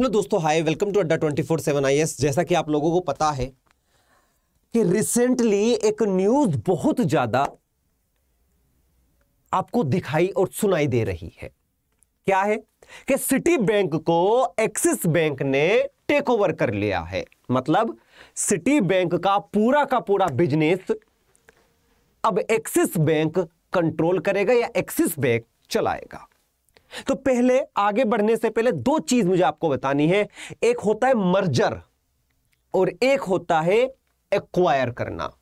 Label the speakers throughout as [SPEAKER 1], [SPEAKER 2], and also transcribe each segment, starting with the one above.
[SPEAKER 1] hello दोस्तों hi welcome to Adda twenty four seven I S जैसा कि आप लोगों को पता है कि रिसेंटली एक न्यूज बहुत ज्यादा आपको दिखाई और सुनाई दे रही है क्या है कि सिटी बैंक को एक्सिस बैंक ने टेक ओवर कर लिया है मतलब सिटी बैंक का पूरा का पूरा बिजनेस अब एक्सिस बैंक कंट्रोल करेगा या एक्सिस बैंक चलाएगा तो पहले आगे बढ़ने से पहले दो चीज मुझे आपको बतानी है एक होता है मर्जर और एक होता है एक्वायर करना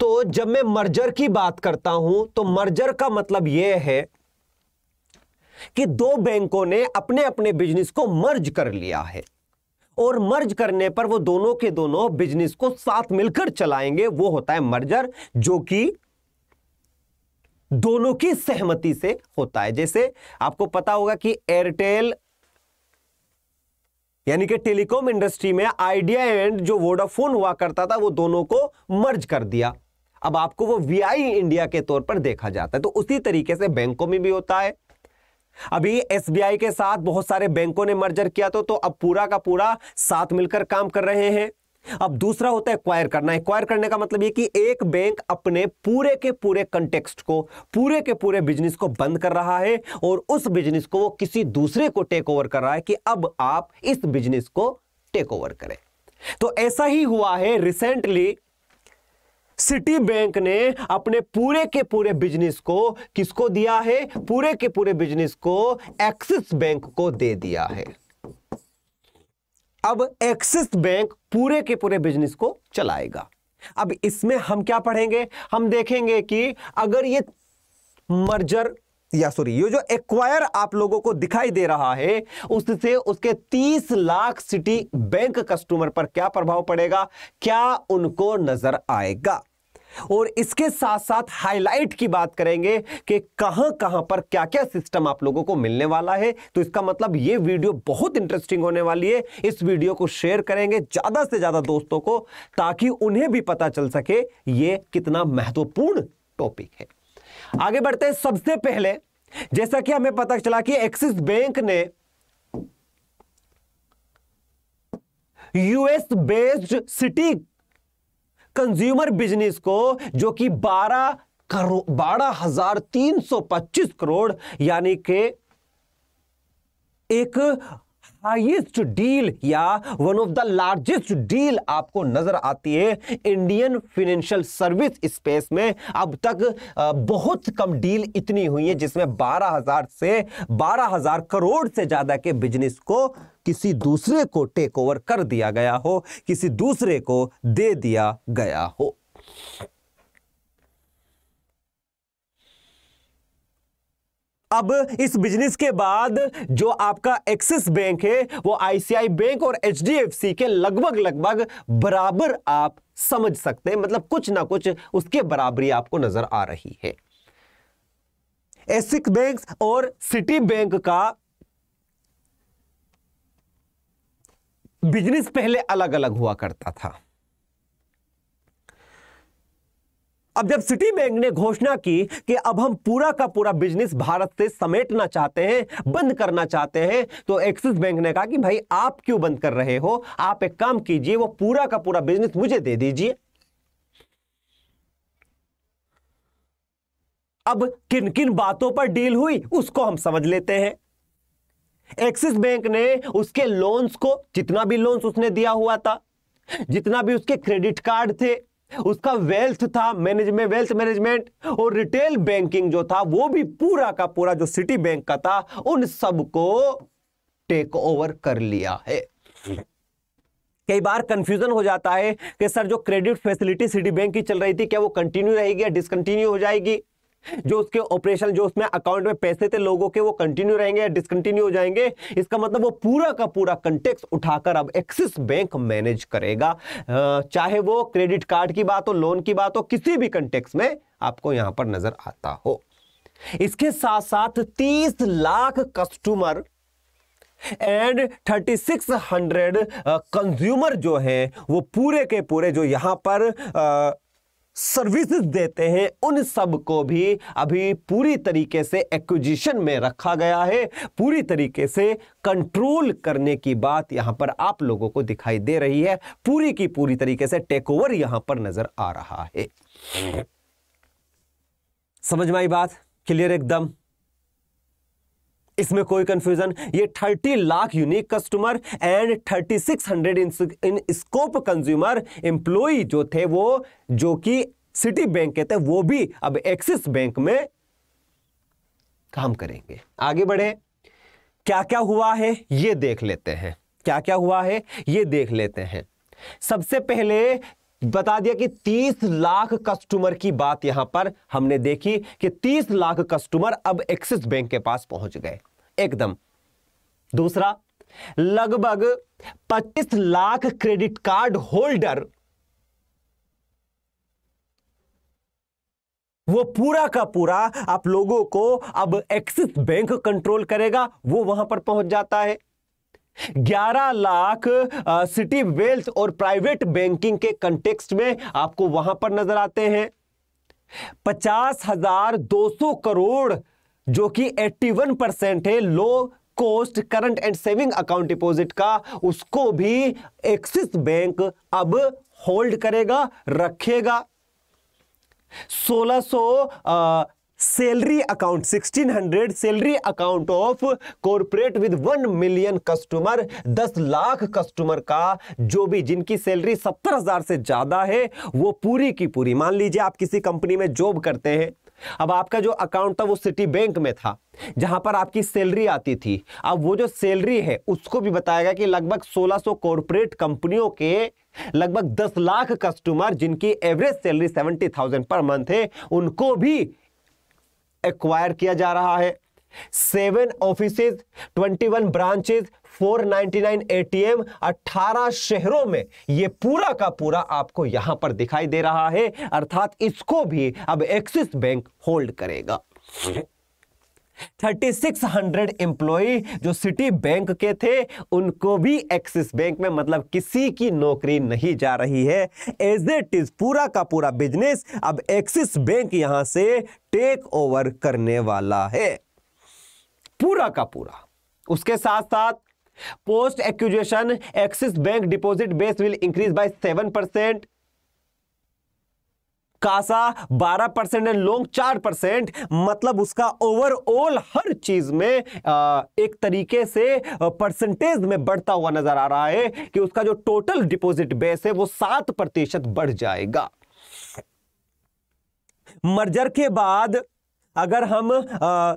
[SPEAKER 1] तो जब मैं मर्जर की बात करता हूं तो मर्जर का मतलब यह है कि दो बैंकों ने अपने अपने बिजनेस को मर्ज कर लिया है और मर्ज करने पर वो दोनों के दोनों बिजनेस को साथ मिलकर चलाएंगे वो होता है मर्जर जो कि दोनों की सहमति से होता है जैसे आपको पता होगा कि एयरटेल यानी कि टेलीकॉम इंडस्ट्री में आइडिया एंड जो वोडाफोन हुआ करता था वो दोनों को मर्ज कर दिया अब आपको वो वीआई इंडिया के तौर पर देखा जाता है तो उसी तरीके से बैंकों में भी होता है अभी एसबीआई के साथ बहुत सारे बैंकों ने मर्जर किया तो, तो अब पूरा का पूरा साथ मिलकर काम कर रहे हैं अब दूसरा होता है एक्वायर करना एक्वायर करने का मतलब ये कि एक बैंक अपने पूरे के पूरे कंटेक्स्ट को पूरे के पूरे बिजनेस को बंद कर रहा है और उस बिजनेस को वो किसी दूसरे को टेक ओवर कर रहा है कि अब आप इस बिजनेस को टेक ओवर करें तो ऐसा ही हुआ है रिसेंटली सिटी बैंक ने अपने पूरे के पूरे बिजनेस को किसको दिया है पूरे के पूरे बिजनेस को एक्सिस बैंक को दे दिया है अब एक्सिस बैंक पूरे के पूरे बिजनेस को चलाएगा अब इसमें हम क्या पढ़ेंगे हम देखेंगे कि अगर ये मर्जर या सॉरी ये जो एक्वायर आप लोगों को दिखाई दे रहा है उससे उसके 30 लाख सिटी बैंक कस्टमर पर क्या प्रभाव पड़ेगा क्या उनको नजर आएगा और इसके साथ साथ हाईलाइट की बात करेंगे कि कहां कहां पर क्या क्या सिस्टम आप लोगों को मिलने वाला है तो इसका मतलब ये वीडियो बहुत इंटरेस्टिंग होने वाली है इस वीडियो को शेयर करेंगे ज़्यादा से ज़्यादा दोस्तों को ताकि उन्हें भी पता चल सके ये कितना महत्वपूर्ण टॉपिक है आगे बढ़ते हैं सबसे पहले जैसा कि हमें पता चला कि एक्सिस बैंक ने US based Citi consumer business को जो कि बारह करोड़ बारह हजार तीन सौ पच्चीस करोड़ यानी के एक हाईएस्ट डील या one of the largest deal आपको नजर आती है इंडियन फिनेंशियल सर्विस स्पेस में अब तक बहुत कम डील इतनी हुई है जिसमें 12000 से 12000 करोड़ से ज्यादा के बिजनेस को किसी दूसरे को टेक ओवर कर दिया गया हो किसी दूसरे को दे दिया गया हो अब इस बिजनेस के बाद जो आपका एक्सिस बैंक है वो आईसीआई बैंक और एचडीएफसी के लगभग लगभग बराबर आप समझ सकते हैं मतलब कुछ ना कुछ उसके बराबरी आपको नजर आ रही है एसिक बैंक और सिटी बैंक का बिजनेस पहले अलग अलग हुआ करता था अब जब सिटी बैंक ने घोषणा की कि अब हम पूरा का पूरा बिजनेस भारत से समेटना चाहते हैं बंद करना चाहते हैं तो एक्सिस बैंक ने कहा कि भाई आप क्यों बंद कर रहे हो आप एक काम कीजिए वो पूरा का पूरा बिजनेस मुझे दे दीजिए अब किन किन बातों पर डील हुई उसको हम समझ लेते हैं एक्सिस बैंक ने उसके लोन्स को जितना भी लोन्स उसने दिया हुआ था जितना भी उसके क्रेडिट कार्ड थे उसका वेल्थ था मैनेजमेंट वेल्थ मैनेजमेंट और रिटेल बैंकिंग जो था वो भी पूरा का पूरा जो सिटी बैंक का था उन सबको टेक ओवर कर लिया है कई बार कंफ्यूजन हो जाता है कि सर जो क्रेडिट फैसिलिटी सिटी बैंक की चल रही थी क्या वो कंटिन्यू रहेगी या डिसकंटिन्यू हो जाएगी जो उसके ऑपरेशन जो उसमें अकाउंट में पैसे थे लोगों के वो कंटिन्यू रहेंगे या डिसकंटिन्यू हो जाएंगे इसका मतलब वो पूरा का पूरा कंटेक्स उठाकर अब एक्सिस बैंक मैनेज करेगा चाहे वो क्रेडिट कार्ड की बात हो लोन की बात हो किसी भी कंटेक्स में आपको यहां पर नजर आता हो इसके साथ साथ तीस लाख कस्टमर एंड 3600 कंज्यूमर जो है वो पूरे के पूरे जो यहां पर आ, सर्विस देते हैं उन सब को भी अभी पूरी तरीके से एक्विजिशन में रखा गया है पूरी तरीके से कंट्रोल करने की बात यहां पर आप लोगों को दिखाई दे रही है पूरी की पूरी तरीके से टेक ओवर यहां पर नजर आ रहा है समझ में आई बात क्लियर एकदम इसमें कोई कंफ्यूजन ये 30 lakh unique customer and 3600 in, in scope consumer employee जो थे वो जो कि सिटी बैंक के थे वो भी अब एक्सिस बैंक में काम करेंगे आगे बढ़े क्या क्या हुआ है ये देख लेते हैं क्या क्या हुआ है ये देख लेते हैं सबसे पहले बता दिया कि 30 लाख कस्टमर की बात यहां पर हमने देखी कि 30 लाख कस्टमर अब एक्सिस बैंक के पास पहुंच गए एकदम दूसरा लगभग 25 लाख क्रेडिट कार्ड होल्डर वो पूरा का पूरा आप लोगों को अब एक्सिस बैंक कंट्रोल करेगा वो वहां पर पहुंच जाता है 11 लाख सिटी वेल्थ और प्राइवेट बैंकिंग के कंटेक्स्ट में आपको वहां पर नजर आते हैं पचास हजार दो सौ करोड़ जो कि 81 परसेंट है low cost current and saving account deposit का उसको भी एक्सिस बैंक अब होल्ड करेगा रखेगा 1600 salary account 1600 salary account of corporate with 1 million customer 10 lakh customer का जो भी जिनकी सैलरी 70,000 से ज़्यादा है वो पूरी की पूरी मान लीजिए आप किसी कंपनी में जॉब करते हैं अब आपका जो अकाउंट था वो सिटी बैंक में था जहां पर आपकी सैलरी आती थी अब वो जो सैलरी है उसको भी बताया गया कि लगभग 1600 कॉरपोरेट कंपनियों के लगभग 10 लाख कस्टमर जिनकी एवरेज सैलरी 70,000 पर मंथ है उनको भी एक्वायर किया जा रहा है seven office offices 21 branches T M अट्ठारह शहरों में यह पूरा का पूरा आपको यहां पर दिखाई दे रहा है अर्थात इसको भी अब एक्सिस बैंक होल्ड करेगा 3600 एम्प्लॉय जो सिटी बैंक के थे उनको भी एक्सिस बैंक में मतलब किसी की नौकरी नहीं जा रही है एज इट इज पूरा का पूरा बिजनेस अब एक्सिस बैंक यहां से टेक ओवर करने वाला है पूरा का पूरा उसके साथ साथ post acquisition Axis bank deposit base will increase by seven percent CASA बारह परसेंट एंड लोंग चार परसेंट मतलब उसका ओवरऑल हर चीज में एक तरीके से परसेंटेज में बढ़ता हुआ नजर आ रहा है कि उसका जो टोटल डिपॉजिट बेस है वो सात प्रतिशत बढ़ जाएगा मर्जर के बाद अगर हम आ,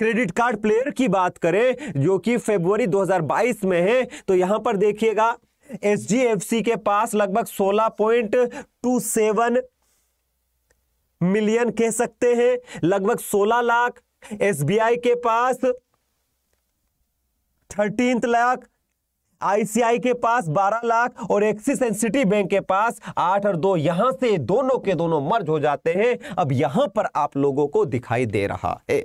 [SPEAKER 1] क्रेडिट कार्ड प्लेयर की बात करें जो कि फेब्रुवरी 2022 में है तो यहां पर देखिएगा एच के पास लगभग 16.27 मिलियन कह सकते हैं लगभग 16 लाख एस के पास थर्टीन लाख आईसीआई के पास 12 लाख और एक्सिस एंड सिटी बैंक के पास 8 और 2 यहां से दोनों के दोनों मर्ज हो जाते हैं अब यहां पर आप लोगों को दिखाई दे रहा है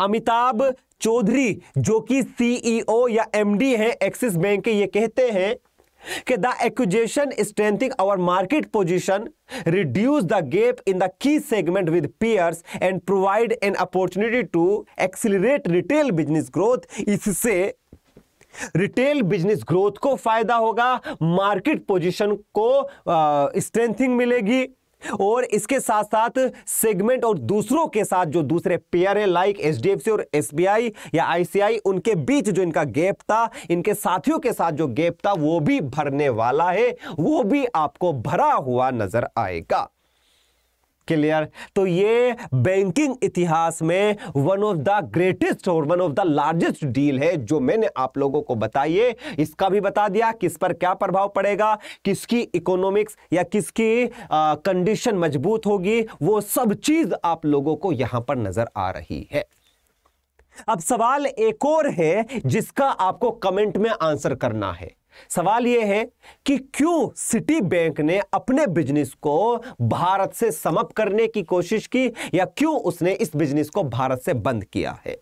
[SPEAKER 1] अमिताभ चौधरी जो कि सीईओ e या एमडी हैं एक्सिस बैंक के ये कहते हैं कि the acquisition strengthening our market position reduce the gap in the key segment with peers and provide an opportunity to accelerate retail business growth इससे रिटेल बिजनेस ग्रोथ को फायदा होगा मार्केट पोजीशन को स्ट्रेंथिंग मिलेगी और इसके साथ साथ सेगमेंट और दूसरों के साथ जो दूसरे पेयर है लाइक एच और एसबीआई या आईसीआई उनके बीच जो इनका गैप था इनके साथियों के साथ जो गैप था वो भी भरने वाला है वो भी आपको भरा हुआ नजर आएगा क्लियर तो ये बैंकिंग इतिहास में वन ऑफ द ग्रेटेस्ट और one of the largest deal है जो मैंने आप लोगों को बताइए इसका भी बता दिया किस पर क्या प्रभाव पड़ेगा किसकी इकोनॉमिक्स या किसकी कंडीशन मजबूत होगी वो सब चीज आप लोगों को यहां पर नजर आ रही है अब सवाल एक और है जिसका आपको कमेंट में आंसर करना है सवाल यह है कि क्यों सिटी बैंक ने अपने बिजनेस को भारत से समप करने की कोशिश की या क्यों उसने इस बिजनेस को भारत से बंद किया है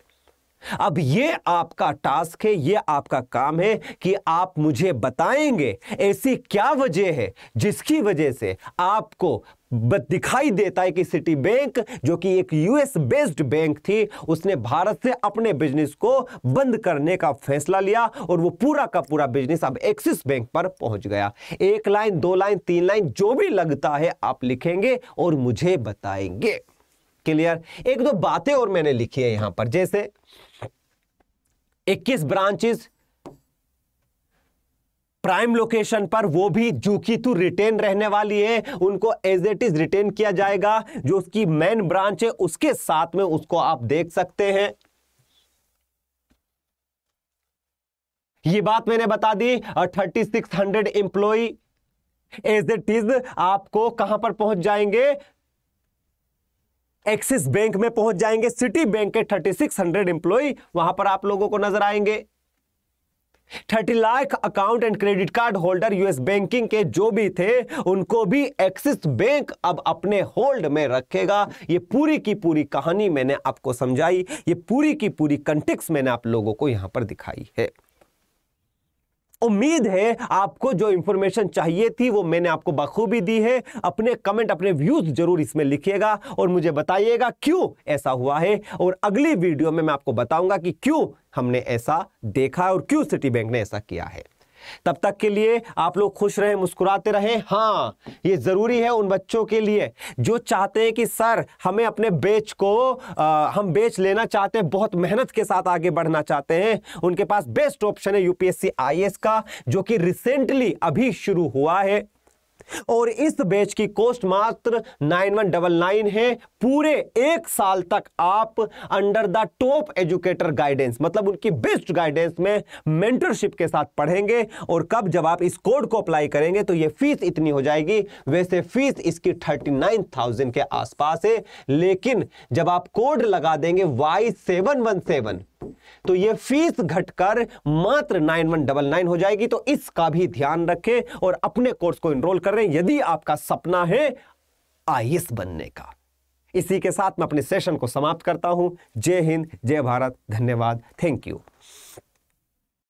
[SPEAKER 1] अब ये आपका टास्क है ये आपका काम है कि आप मुझे बताएंगे ऐसी क्या वजह है जिसकी वजह से आपको दिखाई देता है कि सिटी बैंक जो कि एक यूएस बेस्ड बैंक थी उसने भारत से अपने बिजनेस को बंद करने का फैसला लिया और वो पूरा का पूरा बिजनेस अब एक्सिस बैंक पर पहुंच गया एक लाइन दो लाइन तीन लाइन जो भी लगता है आप लिखेंगे और मुझे बताएंगे क्लियर एक दो बातें और मैंने लिखी है यहां पर जैसे इक्कीस ब्रांचेस प्राइम लोकेशन पर वो भी जूकी थू रिटेन रहने वाली है उनको एज इट इज रिटेन किया जाएगा जो उसकी मेन ब्रांच है उसके साथ में उसको आप देख सकते हैं ये बात मैंने बता दी thirty six hundred employee as it is आपको कहां पर पहुंच जाएंगे एक्सिस बैंक में पहुंच जाएंगे सिटी बैंक के 3600 हंड्रेड वहां पर आप लोगों को नजर आएंगे thirty lakh account and credit card holder US banking के जो भी थे उनको भी एक्सिस बैंक अब अपने होल्ड में रखेगा ये पूरी की पूरी कहानी मैंने आपको समझाई ये पूरी की पूरी कंटेक्स मैंने आप लोगों को यहां पर दिखाई है उम्मीद है आपको जो इंफॉर्मेशन चाहिए थी वो मैंने आपको बखूबी दी है अपने कमेंट अपने व्यूज जरूर इसमें लिखिएगा और मुझे बताइएगा क्यों ऐसा हुआ है और अगली वीडियो में मैं आपको बताऊंगा कि क्यों हमने ऐसा देखा और क्यों सिटी बैंक ने ऐसा किया है तब तक के लिए आप लोग खुश रहें मुस्कुराते रहें हाँ ये ज़रूरी है उन बच्चों के लिए जो चाहते हैं कि सर हमें अपने बेच को आ, हम बेच लेना चाहते हैं बहुत मेहनत के साथ आगे बढ़ना चाहते हैं उनके पास बेस्ट ऑप्शन है यूपीएससी आईएएस का जो कि रिसेंटली अभी शुरू हुआ है और इस बैच की कोस्ट मात्र नाइन वन डबल नाइन है पूरे एक साल तक आप under the top educator guidance मतलब उनकी बेस्ट गाइडेंस में मेंटरशिप के साथ पढ़ेंगे और कब जब आप इस कोड को अप्लाई करेंगे तो ये फीस इतनी हो जाएगी वैसे फीस इसकी थर्टी नाइन थाउजेंड के आसपास है लेकिन जब आप कोड लगा देंगे वाई सेवन वन सेवन तो ये फीस घटकर मात्र नाइन वन डबल नाइन हो जाएगी तो इसका भी ध्यान रखें और अपने कोर्स को इनरोल कर रहे हैं यदि आपका सपना है आईएस बनने का इसी के साथ मैं अपने सेशन को समाप्त करता हूं जय हिंद जय भारत धन्यवाद थैंक यू